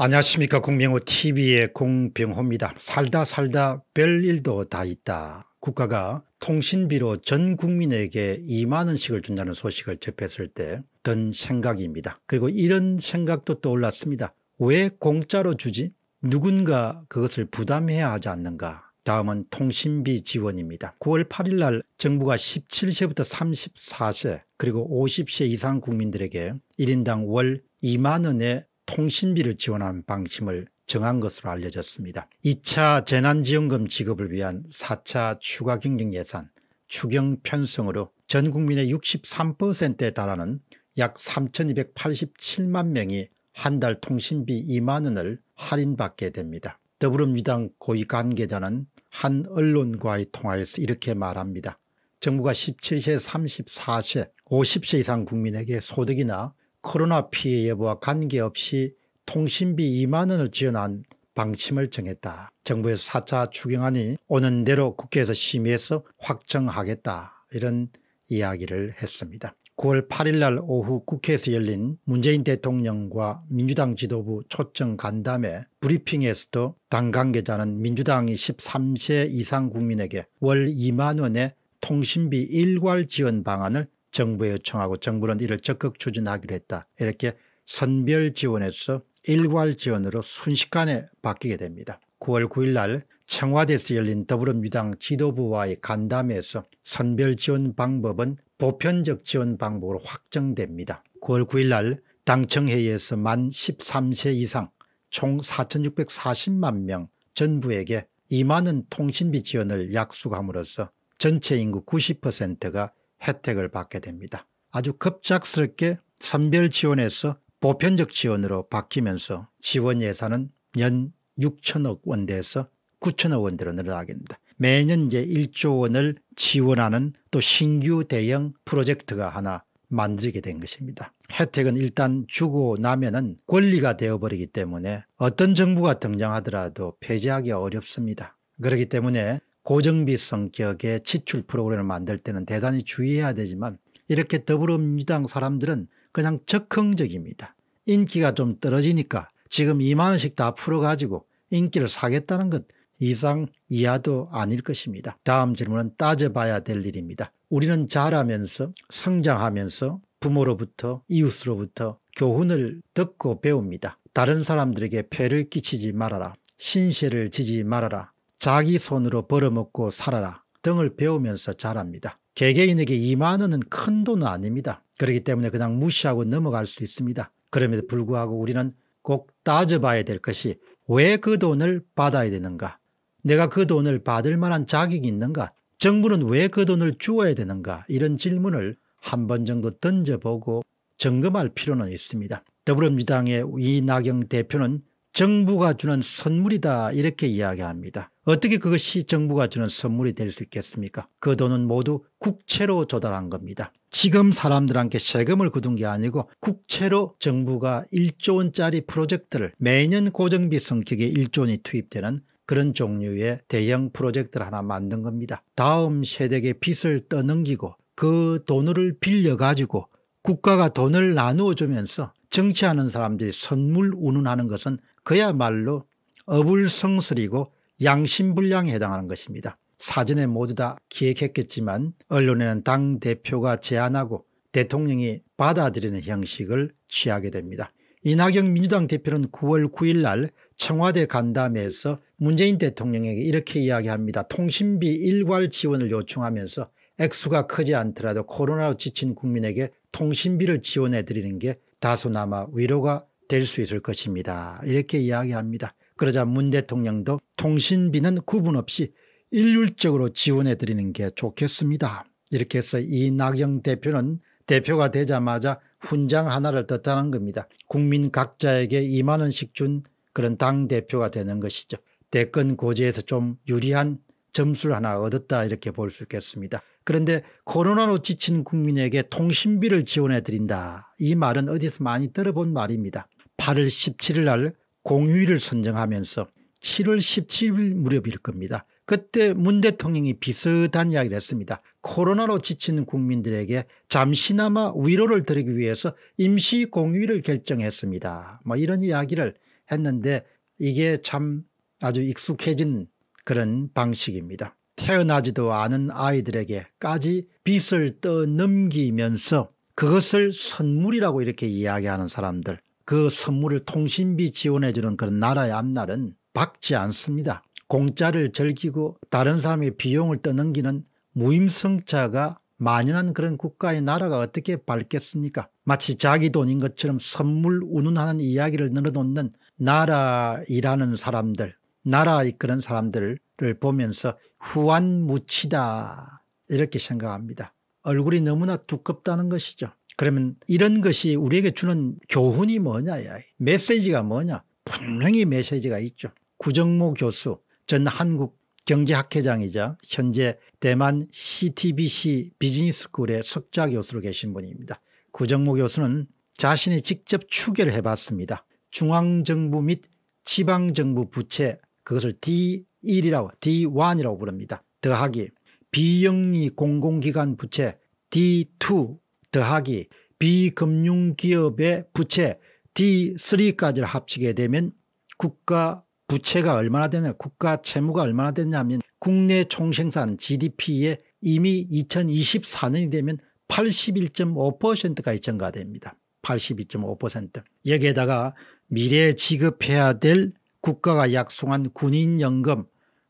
안녕하십니까 공병호 tv의 공병호입니다. 살다 살다 별일도 다 있다. 국가가 통신비로 전 국민에게 2만 원씩을 준다는 소식을 접했을 때 든 생각입니다. 그리고 이런 생각도 떠올랐습니다. 왜 공짜로 주지? 누군가 그것을 부담해야 하지 않는가? 다음은 통신비 지원입니다. 9월 8일 날 정부가 17세부터 34세 그리고 50세 이상 국민들에게 1인당 월 2만원의 통신비를 지원하는 방침을 정한 것으로 알려졌습니다. 2차 재난지원금 지급을 위한 4차 추가 경정 예산 추경 편성으로 전 국민의 63%에 달하는 약 3,287만 명이 한 달 통신비 2만 원을 할인받게 됩니다. 더불어민주당 고위 관계자는 한 언론과의 통화에서 이렇게 말합니다. 정부가 17세, 34세, 50세 이상 국민에게 소득이나 코로나 피해 여부와 관계없이 통신비 2만 원을 지원한 방침을 정했다. 정부에서 4차 추경안이 오는 대로 국회에서 심의해서 확정하겠다 이런 이야기를 했습니다. 9월 8일 날 오후 국회에서 열린 문재인 대통령과 민주당 지도부 초청 간담회 브리핑에서도 당 관계자는 민주당이 13세 이상 국민에게 월 2만 원의 통신비 일괄 지원 방안을 정부에 요청하고 정부는 이를 적극 추진하기로 했다. 이렇게 선별 지원에서 일괄 지원으로 순식간에 바뀌게 됩니다. 9월 9일 날 청와대에서 열린 더불어민주당 지도부와의 간담회에서 선별 지원 방법은 보편적 지원 방법으로 확정됩니다. 9월 9일 날 당청회의에서 만 13세 이상 총 4,640만 명 전부에게 2만원 통신비 지원을 약속함으로써 전체 인구 90%가 혜택을 받게 됩니다. 아주 급작스럽게 선별 지원에서 보편적 지원으로 바뀌면서 지원 예산은 연 6천억 원대에서 9천억 원대로 늘어나게 됩니다. 매년 이제 1조 원을 지원하는 또 신규 대형 프로젝트가 하나 만들게 된 것입니다. 혜택은 일단 주고 나면은 권리가 되어버리기 때문에 어떤 정부가 등장하더라도 폐지하기 어렵습니다. 그렇기 때문에 고정비 성격의 지출 프로그램을 만들 때는 대단히 주의해야 되지만 이렇게 더불어민주당 사람들은 그냥 적흥적입니다. 인기가 좀 떨어지니까 지금 2만 원씩 다 풀어가지고 인기를 사겠다는 것 이상 이하도 아닐 것입니다. 다음 질문은 따져봐야 될 일입니다. 우리는 자라면서 성장하면서 부모로부터 이웃으로부터 교훈을 듣고 배웁니다. 다른 사람들에게 폐를 끼치지 말아라. 신세를 지지 말아라. 자기 손으로 벌어먹고 살아라 등을 배우면서 자랍니다. 개개인에게 2만 원은 큰 돈은 아닙니다. 그렇기 때문에 그냥 무시하고 넘어갈 수 있습니다. 그럼에도 불구하고 우리는 꼭 따져봐야 될 것이 왜 그 돈을 받아야 되는가? 내가 그 돈을 받을 만한 자격이 있는가? 정부는 왜 그 돈을 주어야 되는가? 이런 질문을 한 번 정도 던져보고 점검할 필요는 있습니다. 더불어민주당의 이낙영 대표는 정부가 주는 선물이다 이렇게 이야기합니다. 어떻게 그것이 정부가 주는 선물이 될 수 있겠습니까 그 돈은 모두 국채로 조달한 겁니다. 지금 사람들한테 세금을 거둔 게 아니고 국채로 정부가 1조 원짜리 프로젝트를 매년 고정비 성격의 1조 원이 투입되는 그런 종류의 대형 프로젝트를 하나 만든 겁니다. 다음 세대에게 빚을 떠넘기고 그 돈을 빌려가지고 국가가 돈을 나누어 주면서 정치하는 사람들이 선물 운운하는 것은 그야말로 어불성설이고 양심불량에 해당하는 것입니다. 사전에 모두 다 기획했겠지만 언론에는 당대표가 제안하고 대통령이 받아들이는 형식을 취하게 됩니다. 이낙연 민주당 대표는 9월 9일 날 청와대 간담회에서 문재인 대통령에게 이렇게 이야기합니다. 통신비 일괄 지원을 요청하면서 액수가 크지 않더라도 코로나로 지친 국민에게 통신비를 지원해 드리는 게 다소나마 위로가 될 수 있을 것입니다. 이렇게 이야기합니다. 그러자 문 대통령도 통신비는 구분 없이 일률적으로 지원해 드리는 게 좋겠습니다. 이렇게 해서 이낙영 대표는 대표가 되자마자 훈장 하나를 떴다는 겁니다. 국민 각자에게 2만 원씩 준 그런 당대표가 되는 것이죠. 대권 고지에서 좀 유리한 점수를 하나 얻었다 이렇게 볼 수 있겠습니다. 그런데 코로나로 지친 국민에게 통신비를 지원해 드린다. 이 말은 어디서 많이 들어본 말입니다. 8월 17일 날 공휴일을 선정하면서 7월 17일 무렵일 겁니다. 그때 문 대통령이 비슷한 이야기를 했습니다. 코로나로 지친 국민들에게 잠시나마 위로를 드리기 위해서 임시 공휴일을 결정했습니다. 뭐 이런 이야기를 했는데 이게 참 아주 익숙해진 그런 방식입니다. 태어나지도 않은 아이들에게까지 빚을 떠넘기면서 그것을 선물이라고 이렇게 이야기하는 사람들 그 선물을 통신비 지원해주는 그런 나라의 앞날은 밝지 않습니다. 공짜를 즐기고 다른 사람의 비용을 떠넘기는 무임승차가 만연한 그런 국가의 나라가 어떻게 밝겠습니까 마치 자기 돈인 것처럼 선물 운운하는 이야기를 늘어놓는 나라이라는 사람들 나라 이끄는 사람들을 보면서 후한무치다 이렇게 생각합니다. 얼굴이 너무나 두껍다는 것이죠. 그러면 이런 것이 우리에게 주는 교훈이 뭐냐 메시지가 뭐냐 분명히 메시지가 있죠. 구정모 교수 전 한국 경제학회장이자 현재 대만 CTBC 비즈니스쿨의 석좌 교수로 계신 분입니다. 구정모 교수는 자신이 직접 추계를 해봤습니다. 중앙정부 및 지방정부 부채 그것을 D1이라고 D1이라고 부릅니다. 더하기 비영리 공공기관 부채 D2 더하기 비금융기업의 부채 D3까지를 합치게 되면 국가 부채가 얼마나 되냐 국가 채무가 얼마나 되냐면 국내 총생산 GDP에 이미 2024년이 되면 81.5%까지 증가됩니다. 82.5% 여기에다가 미래에 지급해야 될 국가가 약속한 군인연금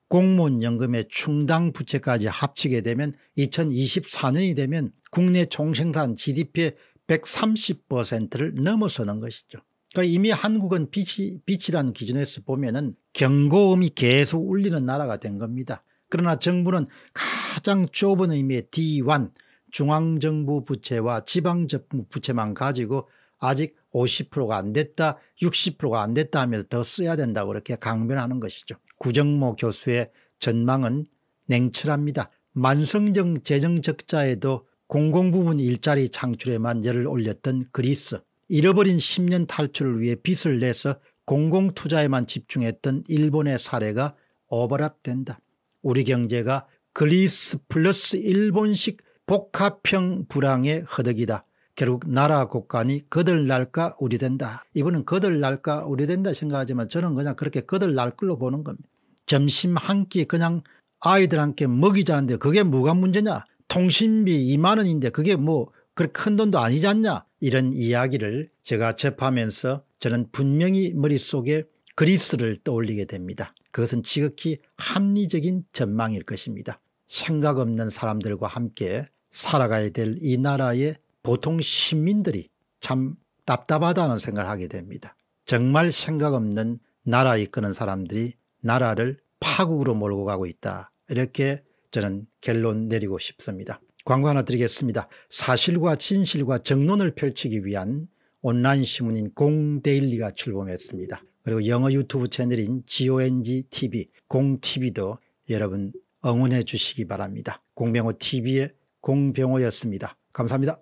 공무원연금의 충당 부채까지 합치게 되면 2024년이 되면 국내 총생산 gdp의 130%를 넘어서는 것이죠. 그러니까 이미 한국은 빛이, 빛이라는 기준에서 보면 은 경고음이 계속 울리는 나라가 된 겁니다. 그러나 정부는 가장 좁은 의미의 D1 중앙정부 부채와 지방정부 부채만 가지고 아직 50%가 안 됐다 60%가 안 됐다 하면 더 써야 된다고 그렇게 강변하는 것이죠. 구정모 교수의 전망은 냉철합니다. 만성적 재정적자에도 공공부문 일자리 창출에만 열을 올렸던 그리스 잃어버린 10년 탈출을 위해 빚을 내서 공공투자에만 집중했던 일본의 사례가 오버랩된다. 우리 경제가 그리스 플러스 일본식 복합형 불황의 허덕이다. 결국 나라 국간이 거들날까 우려된다 이분은 거들날까 우리된다 생각하지만 저는 그냥 그렇게 거들날 걸로 보는 겁니다. 점심 한 끼 그냥 아이들한테 먹이자는데 그게 뭐가 문제냐. 통신비 2만 원인데 그게 뭐 그렇게 큰 돈도 아니지 않냐. 이런 이야기를 제가 접하면서 저는 분명히 머릿속에 그리스를 떠올리게 됩니다. 그것은 지극히 합리적인 전망일 것입니다. 생각 없는 사람들과 함께 살아가야 될 이 나라의 보통 시민들이 참 답답하다는 생각을 하게 됩니다. 정말 생각 없는 나라 이끄는 사람들이 나라를 파국으로 몰고 가고 있다. 이렇게 저는 결론 내리고 싶습니다. 광고 하나 드리겠습니다. 사실과 진실과 정론을 펼치기 위한 온라인 신문인 공데일리가 출범했습니다. 그리고 영어 유튜브 채널인 GONGTV, 공TV도 여러분 응원해 주시기 바랍니다. 공병호TV의 공병호였습니다. 감사합니다.